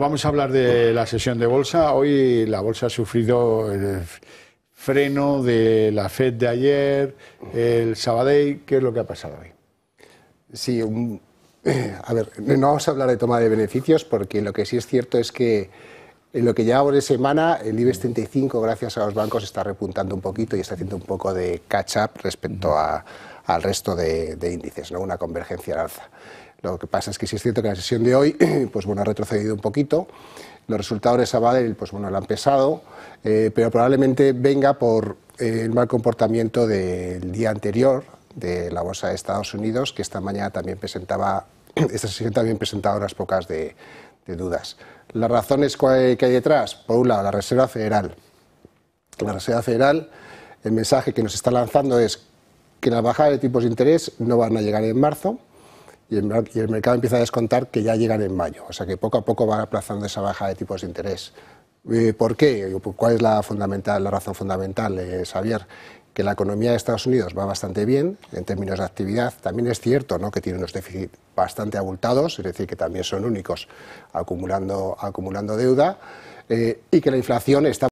vamos a hablar de la sesión de bolsa. Hoy la bolsa ha sufrido el freno de la FED de ayer, el Sabadell. ¿Qué es lo que ha pasado hoy? Sí, a ver, no vamos a hablar de toma de beneficios porque lo que sí es cierto es que en lo que llevamos de semana, el IBEX 35, gracias a los bancos, está repuntando un poquito y está haciendo un poco de catch-up respecto a, al resto de, índices, ¿no? una convergencia al alza. Lo que pasa es que si es cierto que la sesión de hoy pues bueno, ha retrocedido un poquito. Los resultados de Sabadell pues bueno, la han pesado, eh, pero probablemente venga por eh, el mal comportamiento del día anterior de la bolsa de Estados Unidos, que esta mañana también presentaba, esta sesión también presentaba unas pocas de, de dudas. Las razones que hay detrás, por un lado, la Reserva Federal. La Reserva Federal, el mensaje que nos está lanzando es que las bajadas de tipos de interés no van a llegar en marzo y el, mercado empieza a descontar que ya llegan en mayo. O sea que poco a poco van aplazando esa baja de tipos de interés. Eh, ¿Por qué? Pues, ¿Cuál es la, fundamental, la razón fundamental, eh, Xavier? Que la economía de Estados Unidos va bastante bien en términos de actividad. También es cierto ¿no? que tiene unos déficits bastante abultados, es decir, que también son únicos acumulando, acumulando deuda, eh, y que la inflación está